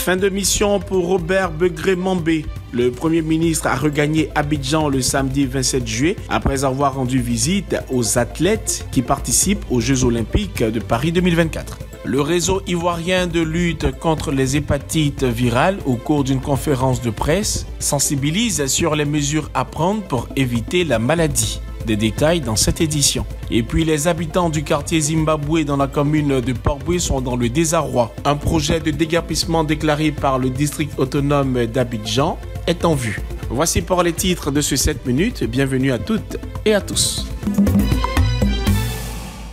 Fin de mission pour Robert Begré-Mambé. Le Premier ministre a regagné Abidjan le samedi 27 juillet après avoir rendu visite aux athlètes qui participent aux Jeux olympiques de Paris 2024. Le réseau ivoirien de lutte contre les hépatites virales, au cours d'une conférence de presse, sensibilise sur les mesures à prendre pour éviter la maladie. Des détails dans cette édition. Et puis les habitants du quartier Zimbabwe dans la commune de Portboué sont dans le désarroi. Un projet de déguerpissement déclaré par le district autonome d'Abidjan est en vue. Voici pour les titres de ce 7 minutes. Bienvenue à toutes et à tous.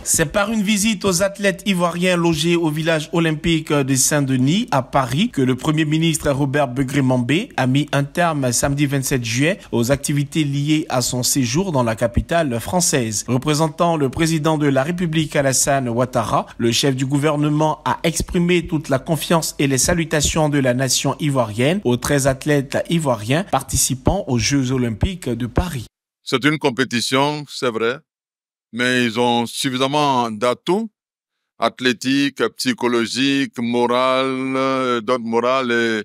C'est par une visite aux athlètes ivoiriens logés au village olympique de Saint-Denis à Paris que le Premier ministre Robert Begrimambé a mis un terme samedi 27 juillet aux activités liées à son séjour dans la capitale française. Représentant le président de la République Alassane Ouattara, le chef du gouvernement a exprimé toute la confiance et les salutations de la nation ivoirienne aux 13 athlètes ivoiriens participant aux Jeux olympiques de Paris. C'est une compétition, c'est vrai, mais ils ont suffisamment d'atouts athlétiques, psychologiques, morales, euh, d'autres morales et,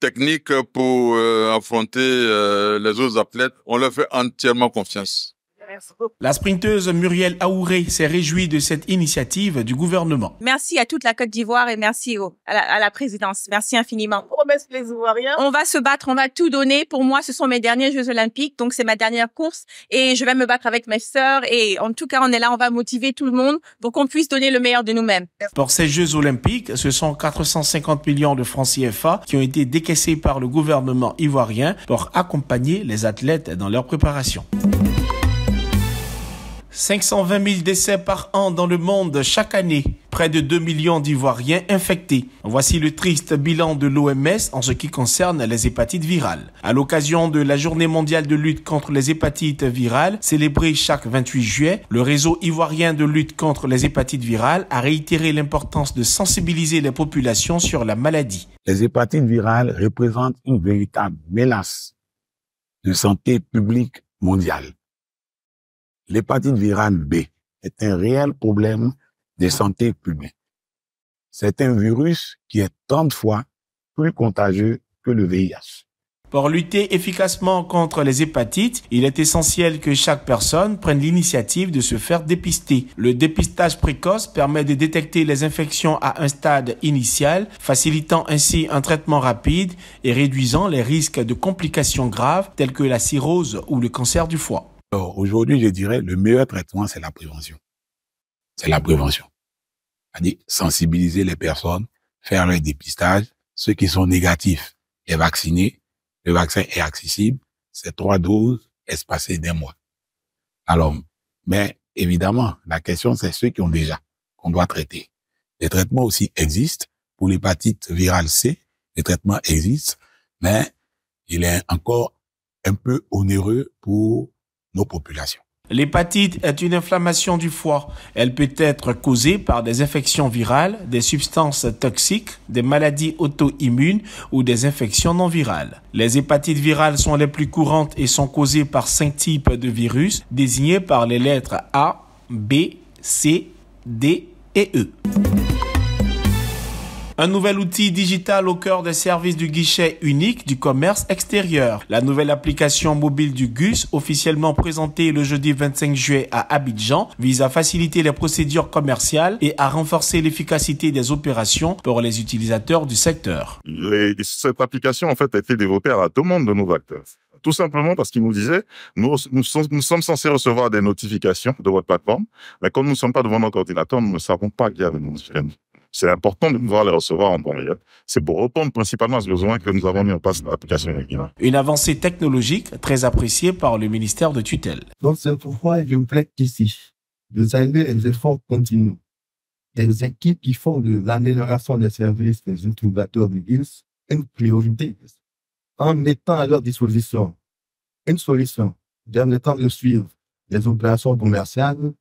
techniques pour euh, affronter euh, les autres athlètes. On leur fait entièrement confiance. La sprinteuse Muriel Aouré s'est réjouie de cette initiative du gouvernement. Merci à toute la Côte d'Ivoire et merci à, la, présidence. Merci infiniment. On va se battre, on va tout donner. Pour moi, ce sont mes derniers Jeux Olympiques, donc c'est ma dernière course et je vais me battre avec mes sœurs et en tout cas, on est là, on va motiver tout le monde pour qu'on puisse donner le meilleur de nous-mêmes. Pour ces Jeux Olympiques, ce sont 450 millions de francs CFA qui ont été décaissés par le gouvernement ivoirien pour accompagner les athlètes dans leur préparation. 520 000 décès par an dans le monde chaque année. Près de 2 millions d'Ivoiriens infectés. Voici le triste bilan de l'OMS en ce qui concerne les hépatites virales. À l'occasion de la Journée mondiale de lutte contre les hépatites virales, célébrée chaque 28 juillet, le réseau ivoirien de lutte contre les hépatites virales a réitéré l'importance de sensibiliser les populations sur la maladie. Les hépatites virales représentent une véritable menace de santé publique mondiale l'hépatite virale B est un réel problème de santé publique. C'est un virus qui est de fois plus contagieux que le VIH. Pour lutter efficacement contre les hépatites, il est essentiel que chaque personne prenne l'initiative de se faire dépister. Le dépistage précoce permet de détecter les infections à un stade initial, facilitant ainsi un traitement rapide et réduisant les risques de complications graves telles que la cirrhose ou le cancer du foie aujourd'hui, je dirais, le meilleur traitement, c'est la prévention. C'est la prévention. C'est-à-dire sensibiliser les personnes, faire leur dépistage, ceux qui sont négatifs, et vacciner. Le vaccin est accessible, c'est trois doses espacées d'un mois. Alors, mais évidemment, la question, c'est ceux qui ont déjà, qu'on doit traiter. Les traitements aussi existent. Pour l'hépatite virale C, les traitements existent, mais il est encore un peu onéreux pour L'hépatite est une inflammation du foie. Elle peut être causée par des infections virales, des substances toxiques, des maladies auto-immunes ou des infections non virales. Les hépatites virales sont les plus courantes et sont causées par cinq types de virus désignés par les lettres A, B, C, D et E. Un nouvel outil digital au cœur des services du guichet unique du commerce extérieur. La nouvelle application mobile du GUS, officiellement présentée le jeudi 25 juillet à Abidjan, vise à faciliter les procédures commerciales et à renforcer l'efficacité des opérations pour les utilisateurs du secteur. cette application, en fait, a été développée à la demande de nos acteurs. Tout simplement parce qu'ils nous disaient, nous, nous, sommes, censés recevoir des notifications de votre plateforme, mais comme nous ne sommes pas devant notre ordinateur, nous ne savons pas qu'il y a c'est important de pouvoir les recevoir en bon réel. C'est pour répondre principalement à ce besoin que nous avons mis en place dans l'application Une avancée technologique très appréciée par le ministère de tutelle. Donc c'est pourquoi je me prête ici de saluer les efforts continus des équipes qui font de l'amélioration des services des utilisateurs de GILS une priorité en mettant à leur disposition une solution permettant de suivre les opérations commerciales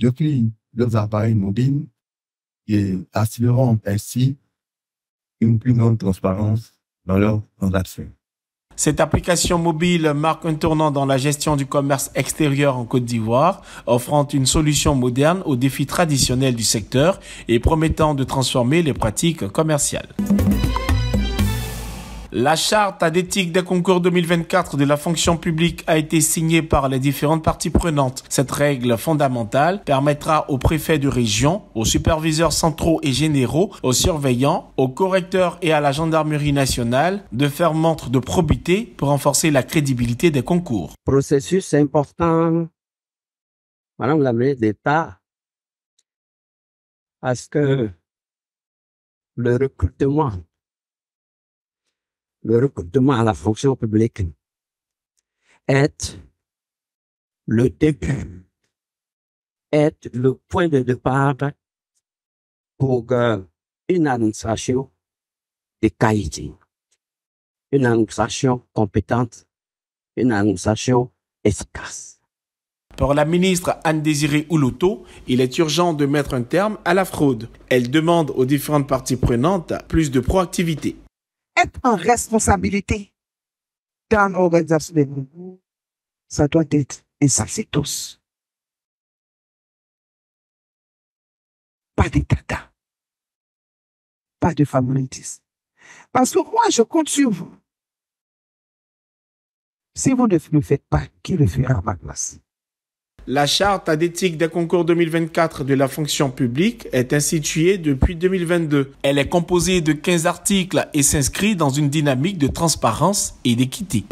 depuis leurs appareils mobiles et assureront ainsi une plus grande transparence dans leurs transactions. Cette application mobile marque un tournant dans la gestion du commerce extérieur en Côte d'Ivoire, offrant une solution moderne aux défis traditionnels du secteur et promettant de transformer les pratiques commerciales. La charte d'éthique des concours 2024 de la fonction publique a été signée par les différentes parties prenantes. Cette règle fondamentale permettra aux préfets de région, aux superviseurs centraux et généraux, aux surveillants, aux correcteurs et à la gendarmerie nationale de faire montre de probité pour renforcer la crédibilité des concours. Processus important, Madame la ministre d'État, à ce que le recrutement le recrutement à la fonction publique est le début, est le point de départ pour une administration de qualité, une administration compétente, une administration efficace. Pour la ministre Anne-Désirée Oulouto, il est urgent de mettre un terme à la fraude. Elle demande aux différentes parties prenantes plus de proactivité en responsabilité dans l'organisation des mouvements, ça doit être un tous. Pas de tata. Pas de favoritisme. Parce que moi, je compte sur vous. Si vous ne le faites pas, qui le fera à ma place? La charte d'éthique des concours 2024 de la fonction publique est instituée depuis 2022. Elle est composée de 15 articles et s'inscrit dans une dynamique de transparence et d'équité.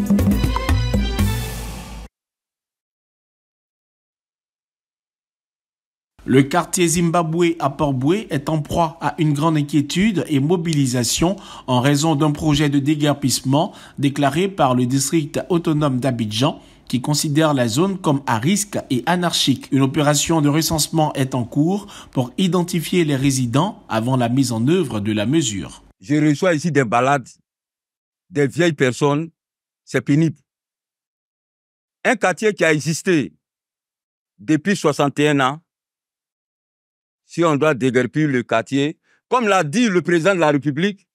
Le quartier Zimbabwe à port est en proie à une grande inquiétude et mobilisation en raison d'un projet de déguerpissement déclaré par le district autonome d'Abidjan qui considèrent la zone comme à risque et anarchique. Une opération de recensement est en cours pour identifier les résidents avant la mise en œuvre de la mesure. Je reçois ici des balades, des vieilles personnes, c'est pénible. Un quartier qui a existé depuis 61 ans, si on doit déguerpir le quartier, comme l'a dit le président de la République,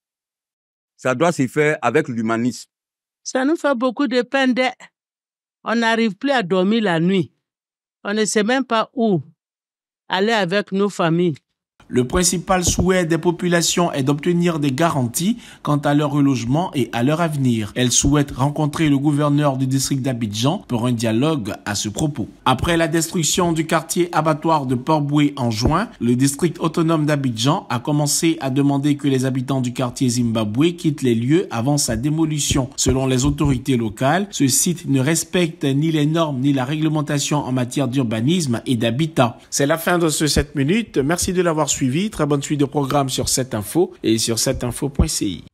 ça doit se faire avec l'humanisme. Ça nous fait beaucoup de peine d'être on n'arrive plus à dormir la nuit. On ne sait même pas où aller avec nos familles. Le principal souhait des populations est d'obtenir des garanties quant à leur logement et à leur avenir. Elles souhaitent rencontrer le gouverneur du district d'Abidjan pour un dialogue à ce propos. Après la destruction du quartier abattoir de port en juin, le district autonome d'Abidjan a commencé à demander que les habitants du quartier Zimbabwe quittent les lieux avant sa démolition. Selon les autorités locales, ce site ne respecte ni les normes ni la réglementation en matière d'urbanisme et d'habitat. C'est la fin de ce 7 minutes. Merci de l'avoir suivi suivi, très bonne suite de programme sur cette info et sur cette info.ci.